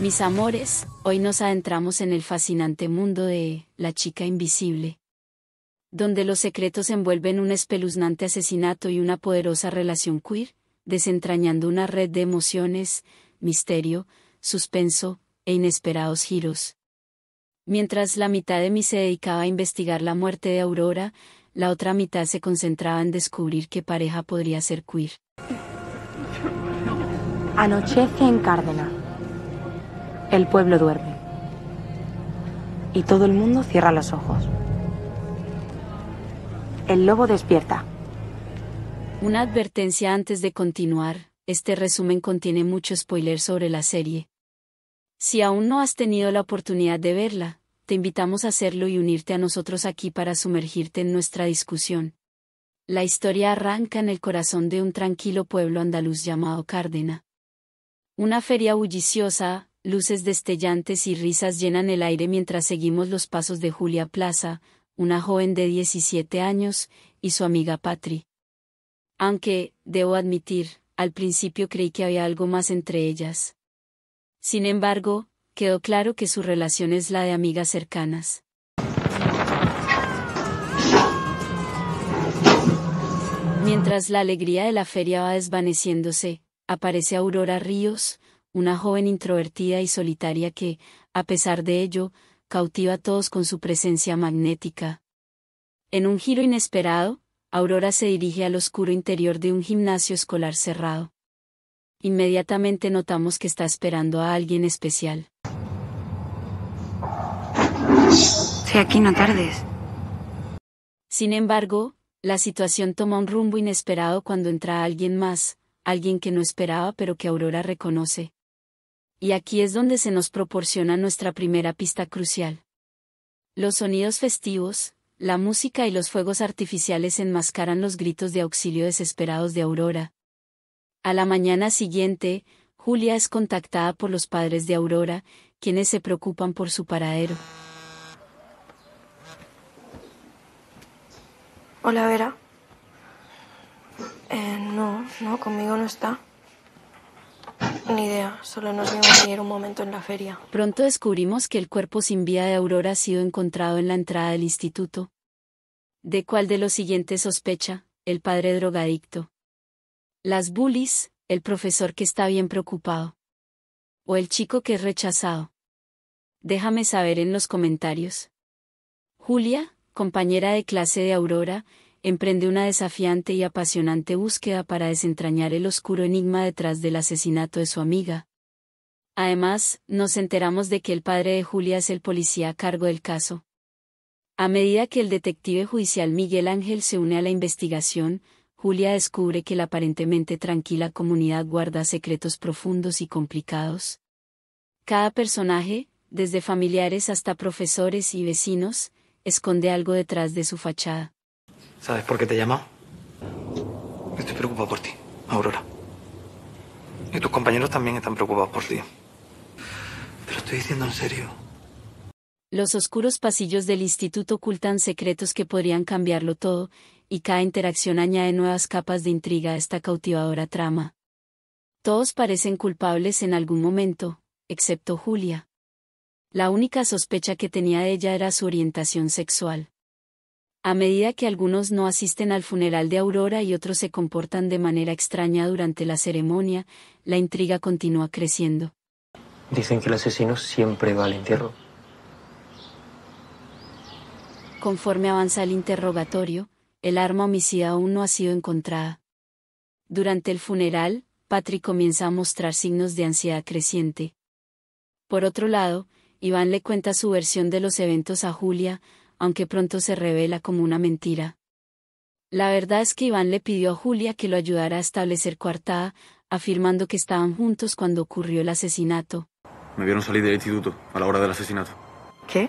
Mis amores, hoy nos adentramos en el fascinante mundo de La chica invisible, donde los secretos envuelven un espeluznante asesinato y una poderosa relación queer, desentrañando una red de emociones, misterio, suspenso e inesperados giros. Mientras la mitad de mí se dedicaba a investigar la muerte de Aurora, la otra mitad se concentraba en descubrir qué pareja podría ser queer. Anochece en Cárdenas el pueblo duerme. Y todo el mundo cierra los ojos. El lobo despierta. Una advertencia antes de continuar, este resumen contiene mucho spoiler sobre la serie. Si aún no has tenido la oportunidad de verla, te invitamos a hacerlo y unirte a nosotros aquí para sumergirte en nuestra discusión. La historia arranca en el corazón de un tranquilo pueblo andaluz llamado Cárdena. Una feria bulliciosa, Luces destellantes y risas llenan el aire mientras seguimos los pasos de Julia Plaza, una joven de 17 años, y su amiga Patri. Aunque, debo admitir, al principio creí que había algo más entre ellas. Sin embargo, quedó claro que su relación es la de amigas cercanas. Mientras la alegría de la feria va desvaneciéndose, aparece Aurora Ríos, una joven introvertida y solitaria que, a pesar de ello, cautiva a todos con su presencia magnética. En un giro inesperado, Aurora se dirige al oscuro interior de un gimnasio escolar cerrado. Inmediatamente notamos que está esperando a alguien especial. Si aquí no tardes. Sin embargo, la situación toma un rumbo inesperado cuando entra alguien más, alguien que no esperaba pero que Aurora reconoce y aquí es donde se nos proporciona nuestra primera pista crucial. Los sonidos festivos, la música y los fuegos artificiales enmascaran los gritos de auxilio desesperados de Aurora. A la mañana siguiente, Julia es contactada por los padres de Aurora, quienes se preocupan por su paradero. Hola, Vera. Eh, no, no, conmigo no está. Ni idea, solo nos vimos ayer un momento en la feria. Pronto descubrimos que el cuerpo sin vida de Aurora ha sido encontrado en la entrada del instituto. ¿De cuál de los siguientes sospecha? El padre drogadicto. Las bullies, el profesor que está bien preocupado. O el chico que es rechazado. Déjame saber en los comentarios. Julia, compañera de clase de Aurora, emprende una desafiante y apasionante búsqueda para desentrañar el oscuro enigma detrás del asesinato de su amiga. Además, nos enteramos de que el padre de Julia es el policía a cargo del caso. A medida que el detective judicial Miguel Ángel se une a la investigación, Julia descubre que la aparentemente tranquila comunidad guarda secretos profundos y complicados. Cada personaje, desde familiares hasta profesores y vecinos, esconde algo detrás de su fachada. ¿Sabes por qué te llama? Estoy preocupado por ti, Aurora. Y tus compañeros también están preocupados por ti. Te lo estoy diciendo en serio. Los oscuros pasillos del instituto ocultan secretos que podrían cambiarlo todo, y cada interacción añade nuevas capas de intriga a esta cautivadora trama. Todos parecen culpables en algún momento, excepto Julia. La única sospecha que tenía de ella era su orientación sexual. A medida que algunos no asisten al funeral de Aurora y otros se comportan de manera extraña durante la ceremonia, la intriga continúa creciendo. Dicen que el asesino siempre va al entierro. Conforme avanza el interrogatorio, el arma homicida aún no ha sido encontrada. Durante el funeral, Patrick comienza a mostrar signos de ansiedad creciente. Por otro lado, Iván le cuenta su versión de los eventos a Julia, aunque pronto se revela como una mentira. La verdad es que Iván le pidió a Julia que lo ayudara a establecer coartada, afirmando que estaban juntos cuando ocurrió el asesinato. Me vieron salir del instituto a la hora del asesinato. ¿Qué?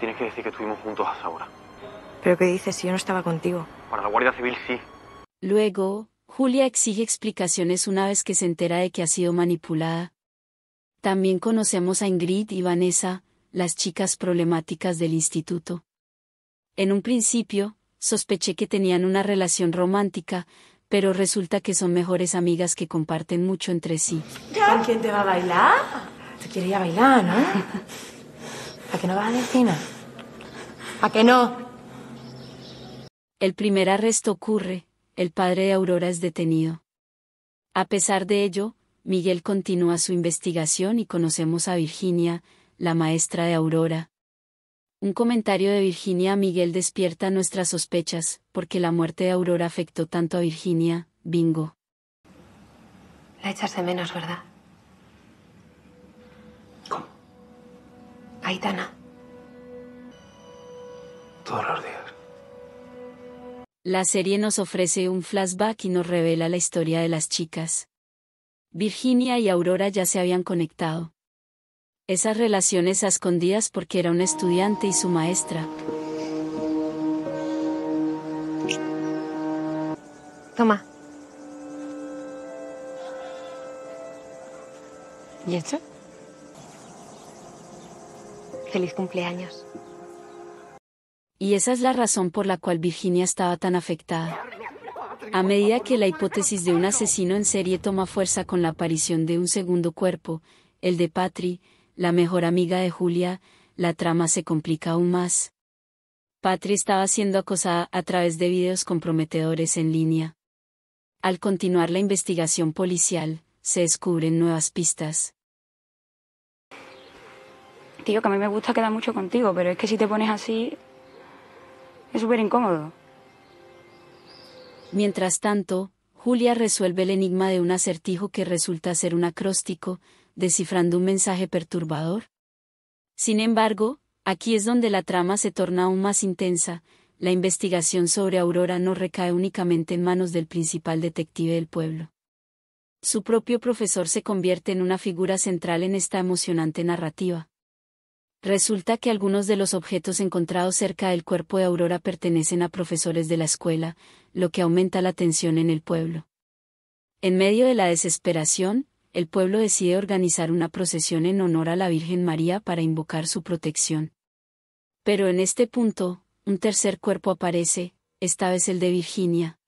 Tienes que decir que estuvimos juntos a esa hora. ¿Pero qué dices si yo no estaba contigo? Para la Guardia Civil sí. Luego, Julia exige explicaciones una vez que se entera de que ha sido manipulada. También conocemos a Ingrid y Vanessa, las chicas problemáticas del instituto. En un principio, sospeché que tenían una relación romántica, pero resulta que son mejores amigas que comparten mucho entre sí. ¿Con quién te va a bailar? Te quiere bailar, ¿no? ¿A qué no vas a esquina? ¿A qué no? El primer arresto ocurre, el padre de Aurora es detenido. A pesar de ello, Miguel continúa su investigación y conocemos a Virginia, la maestra de Aurora. Un comentario de Virginia Miguel despierta nuestras sospechas, porque la muerte de Aurora afectó tanto a Virginia, bingo. La echas menos, ¿verdad? ¿Cómo? Aitana. Todos los días. La serie nos ofrece un flashback y nos revela la historia de las chicas. Virginia y Aurora ya se habían conectado esas relaciones a escondidas porque era un estudiante y su maestra. Toma. ¿Y eso. Feliz cumpleaños. Y esa es la razón por la cual Virginia estaba tan afectada. A medida que la hipótesis de un asesino en serie toma fuerza con la aparición de un segundo cuerpo, el de Patri, la mejor amiga de Julia, la trama se complica aún más. Patri estaba siendo acosada a través de vídeos comprometedores en línea. Al continuar la investigación policial, se descubren nuevas pistas. Tío, que a mí me gusta quedar mucho contigo, pero es que si te pones así, es súper incómodo. Mientras tanto, Julia resuelve el enigma de un acertijo que resulta ser un acróstico, descifrando un mensaje perturbador. Sin embargo, aquí es donde la trama se torna aún más intensa, la investigación sobre Aurora no recae únicamente en manos del principal detective del pueblo. Su propio profesor se convierte en una figura central en esta emocionante narrativa. Resulta que algunos de los objetos encontrados cerca del cuerpo de Aurora pertenecen a profesores de la escuela, lo que aumenta la tensión en el pueblo. En medio de la desesperación, el pueblo decide organizar una procesión en honor a la Virgen María para invocar su protección. Pero en este punto, un tercer cuerpo aparece, esta vez el de Virginia.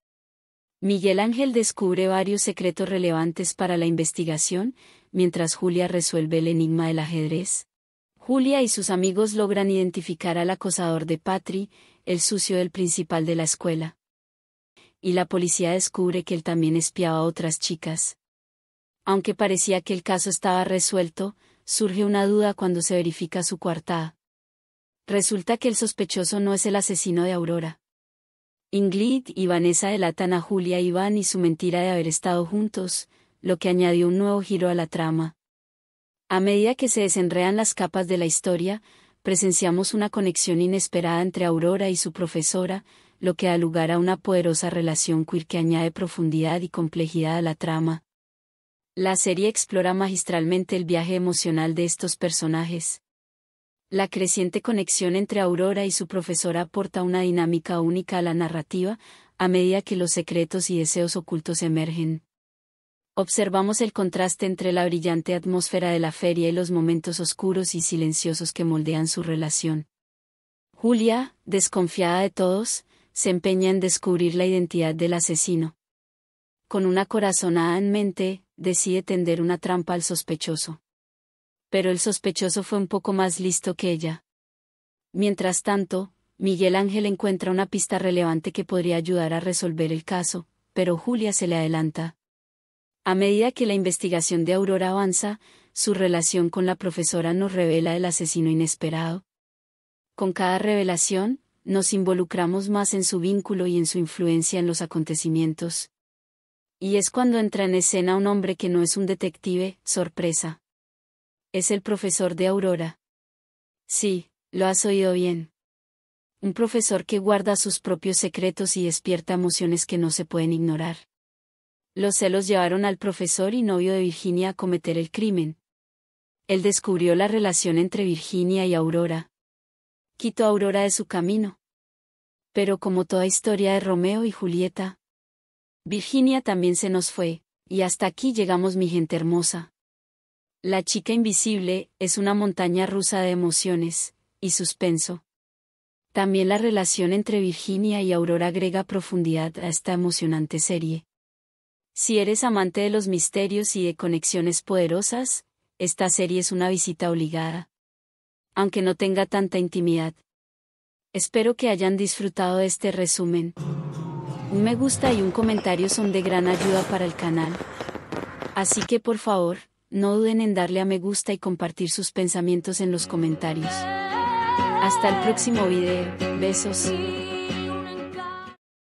Miguel Ángel descubre varios secretos relevantes para la investigación, mientras Julia resuelve el enigma del ajedrez. Julia y sus amigos logran identificar al acosador de Patri, el sucio del principal de la escuela. Y la policía descubre que él también espiaba a otras chicas. Aunque parecía que el caso estaba resuelto, surge una duda cuando se verifica su coartada. Resulta que el sospechoso no es el asesino de Aurora. Ingrid y Vanessa delatan a Julia Iván y su mentira de haber estado juntos, lo que añadió un nuevo giro a la trama. A medida que se desenrean las capas de la historia, presenciamos una conexión inesperada entre Aurora y su profesora, lo que da lugar a una poderosa relación queer que añade profundidad y complejidad a la trama. La serie explora magistralmente el viaje emocional de estos personajes. La creciente conexión entre Aurora y su profesora aporta una dinámica única a la narrativa, a medida que los secretos y deseos ocultos emergen. Observamos el contraste entre la brillante atmósfera de la feria y los momentos oscuros y silenciosos que moldean su relación. Julia, desconfiada de todos, se empeña en descubrir la identidad del asesino. Con una corazonada en mente, decide tender una trampa al sospechoso. Pero el sospechoso fue un poco más listo que ella. Mientras tanto, Miguel Ángel encuentra una pista relevante que podría ayudar a resolver el caso, pero Julia se le adelanta. A medida que la investigación de Aurora avanza, su relación con la profesora nos revela el asesino inesperado. Con cada revelación, nos involucramos más en su vínculo y en su influencia en los acontecimientos y es cuando entra en escena un hombre que no es un detective, sorpresa. Es el profesor de Aurora. Sí, lo has oído bien. Un profesor que guarda sus propios secretos y despierta emociones que no se pueden ignorar. Los celos llevaron al profesor y novio de Virginia a cometer el crimen. Él descubrió la relación entre Virginia y Aurora. Quitó a Aurora de su camino. Pero como toda historia de Romeo y Julieta, Virginia también se nos fue, y hasta aquí llegamos mi gente hermosa. La chica invisible es una montaña rusa de emociones, y suspenso. También la relación entre Virginia y Aurora agrega profundidad a esta emocionante serie. Si eres amante de los misterios y de conexiones poderosas, esta serie es una visita obligada. Aunque no tenga tanta intimidad. Espero que hayan disfrutado de este resumen. Un me gusta y un comentario son de gran ayuda para el canal. Así que por favor, no duden en darle a me gusta y compartir sus pensamientos en los comentarios. Hasta el próximo video, besos.